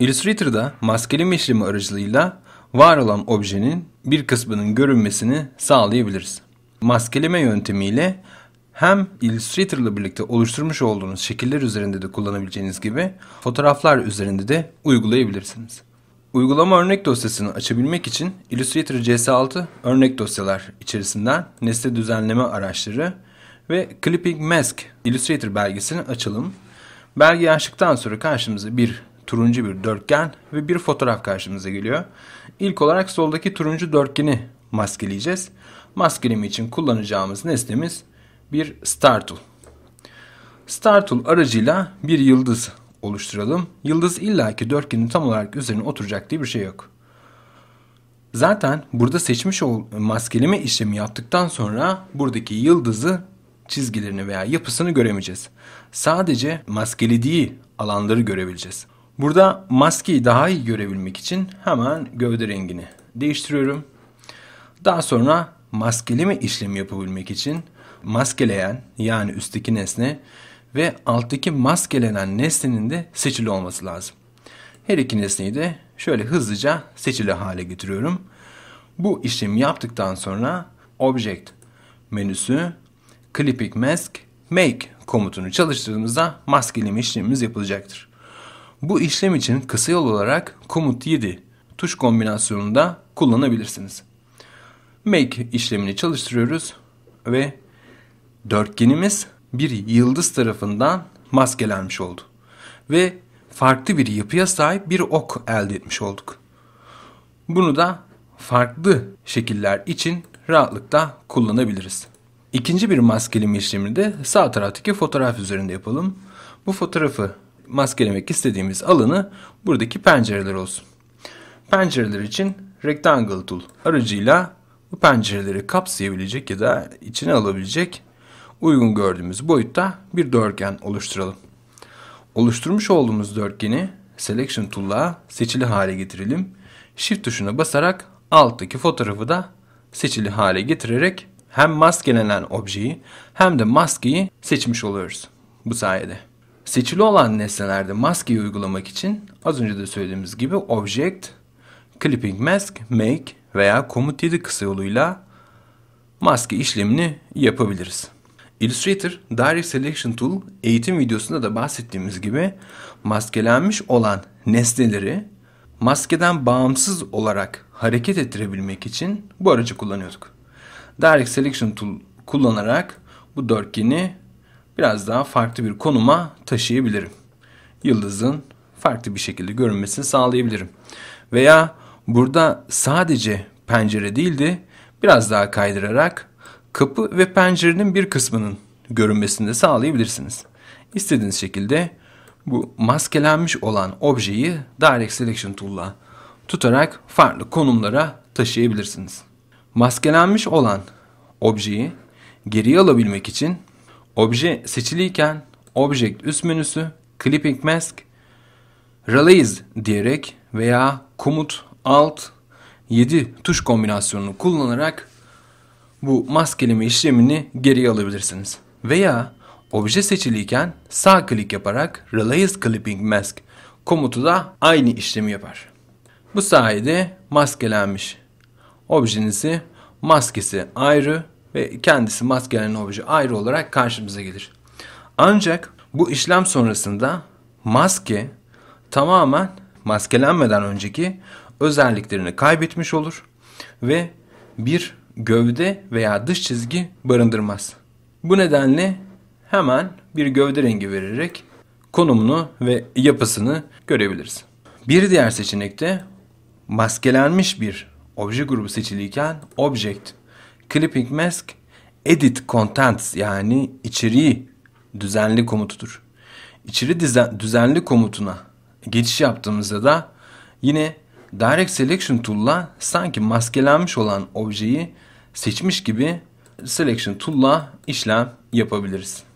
Illustrator'da maskeleme işlemi aracılığıyla var olan objenin bir kısmının görünmesini sağlayabiliriz. Maskeleme yöntemiyle hem Illustrator ile birlikte oluşturmuş olduğunuz şekiller üzerinde de kullanabileceğiniz gibi fotoğraflar üzerinde de uygulayabilirsiniz. Uygulama örnek dosyasını açabilmek için Illustrator CS6 örnek dosyalar içerisinden nesne düzenleme araçları ve Clipping Mask Illustrator belgesini açalım. Belgeyi açtıktan sonra karşımıza bir turuncu bir dörtgen ve bir fotoğraf karşımıza geliyor. İlk olarak soldaki turuncu dörtgeni maskeleyeceğiz. Maskeleme için kullanacağımız nesnemiz bir star tool. Star tool aracıyla bir yıldız oluşturalım. Yıldız illaki dörtgenin tam olarak üzerine oturacak diye bir şey yok. Zaten burada seçmiş ol maskeleme işlemi yaptıktan sonra buradaki yıldızı çizgilerini veya yapısını göremeyeceğiz. Sadece maskelediği alanları görebileceğiz. Burada maskeyi daha iyi görebilmek için hemen gövde rengini değiştiriyorum. Daha sonra maskeleme işlemi yapabilmek için maskeleyen yani üstteki nesne ve alttaki maskelenen nesnenin de seçili olması lazım. Her iki nesneyi de şöyle hızlıca seçili hale getiriyorum. Bu işlemi yaptıktan sonra Object menüsü Clipping Mask Make komutunu çalıştırdığımızda maskeleme işlemimiz yapılacaktır. Bu işlem için kısa yol olarak komut 7 tuş kombinasyonunda kullanabilirsiniz. Make işlemini çalıştırıyoruz ve dörtgenimiz bir yıldız tarafından maskelenmiş oldu. Ve farklı bir yapıya sahip bir ok elde etmiş olduk. Bunu da farklı şekiller için rahatlıkla kullanabiliriz. İkinci bir maskeleme işlemini de sağ taraftaki fotoğraf üzerinde yapalım. Bu fotoğrafı maskelemek istediğimiz alanı buradaki pencereler olsun. Pencereler için Rectangle Tool aracıyla bu pencereleri kapsayabilecek ya da içine alabilecek uygun gördüğümüz boyutta bir dörtgen oluşturalım. Oluşturmuş olduğumuz dörtgeni Selection Tool'a seçili hale getirelim. Shift tuşuna basarak alttaki fotoğrafı da seçili hale getirerek hem maskelenen objeyi hem de maskeyi seçmiş oluyoruz bu sayede. Seçili olan nesnelerde maskeyi uygulamak için az önce de söylediğimiz gibi object, clipping mask, make veya komut 7 kısa yoluyla maske işlemini yapabiliriz. Illustrator Direct Selection Tool eğitim videosunda da bahsettiğimiz gibi maskelenmiş olan nesneleri maskeden bağımsız olarak hareket ettirebilmek için bu aracı kullanıyorduk. Direct Selection Tool kullanarak bu dörtgeni biraz daha farklı bir konuma taşıyabilirim. Yıldızın farklı bir şekilde görünmesini sağlayabilirim. Veya burada sadece pencere değildi. biraz daha kaydırarak kapı ve pencerenin bir kısmının görünmesini de sağlayabilirsiniz. İstediğiniz şekilde bu maskelenmiş olan objeyi Direct Selection Tool'la tutarak farklı konumlara taşıyabilirsiniz. Maskelenmiş olan objeyi geriye alabilmek için Obje seçiliyken Object üst menüsü Clipping Mask Release diyerek veya komut alt 7 tuş kombinasyonunu kullanarak bu maskeleme işlemini geri alabilirsiniz. Veya obje seçiliyken sağ klik yaparak Release Clipping Mask komutu da aynı işlemi yapar. Bu sayede maskelenmiş objenizi maskesi ayrı ve kendisi maskelenen obje ayrı olarak karşımıza gelir. Ancak bu işlem sonrasında maske tamamen maskelenmeden önceki özelliklerini kaybetmiş olur ve bir gövde veya dış çizgi barındırmaz. Bu nedenle hemen bir gövde rengi vererek konumunu ve yapısını görebiliriz. Bir diğer seçenekte maskelenmiş bir obje grubu seçiliyken object Clipping mask edit contents yani içeriği düzenli komutudur. İçeri düzenli komutuna geçiş yaptığımızda da yine Direct Selection Tool'la sanki maskelenmiş olan objeyi seçmiş gibi Selection Tool'la işlem yapabiliriz.